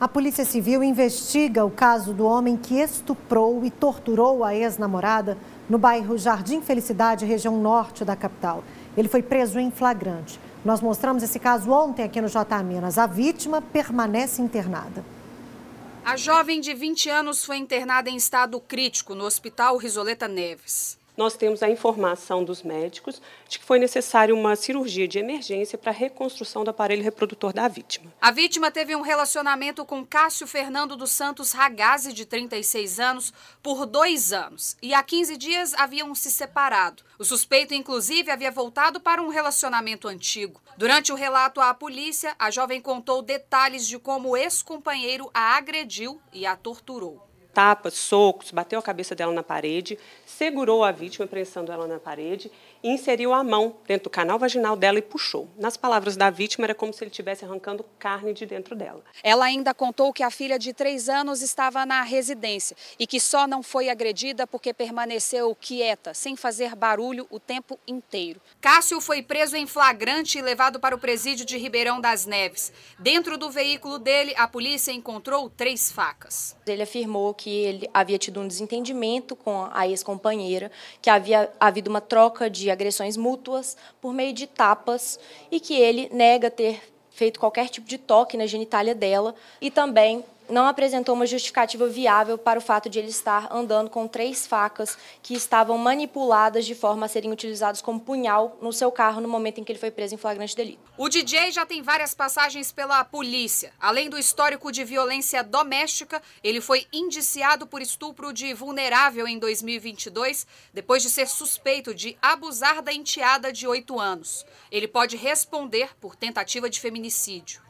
A Polícia Civil investiga o caso do homem que estuprou e torturou a ex-namorada no bairro Jardim Felicidade, região norte da capital. Ele foi preso em flagrante. Nós mostramos esse caso ontem aqui no JA Minas. A vítima permanece internada. A jovem de 20 anos foi internada em estado crítico no Hospital Risoleta Neves nós temos a informação dos médicos de que foi necessária uma cirurgia de emergência para a reconstrução do aparelho reprodutor da vítima. A vítima teve um relacionamento com Cássio Fernando dos Santos Ragazzi, de 36 anos, por dois anos. E há 15 dias haviam se separado. O suspeito, inclusive, havia voltado para um relacionamento antigo. Durante o relato à polícia, a jovem contou detalhes de como o ex-companheiro a agrediu e a torturou tapas, socos, bateu a cabeça dela na parede, segurou a vítima, prensando ela na parede, e inseriu a mão dentro do canal vaginal dela e puxou. Nas palavras da vítima, era como se ele estivesse arrancando carne de dentro dela. Ela ainda contou que a filha de três anos estava na residência e que só não foi agredida porque permaneceu quieta, sem fazer barulho o tempo inteiro. Cássio foi preso em flagrante e levado para o presídio de Ribeirão das Neves. Dentro do veículo dele, a polícia encontrou três facas. Ele afirmou que que ele havia tido um desentendimento com a ex-companheira, que havia havido uma troca de agressões mútuas por meio de tapas e que ele nega ter feito qualquer tipo de toque na genitália dela e também não apresentou uma justificativa viável para o fato de ele estar andando com três facas que estavam manipuladas de forma a serem utilizadas como punhal no seu carro no momento em que ele foi preso em flagrante delito. O DJ já tem várias passagens pela polícia. Além do histórico de violência doméstica, ele foi indiciado por estupro de vulnerável em 2022, depois de ser suspeito de abusar da enteada de oito anos. Ele pode responder por tentativa de feminicídio.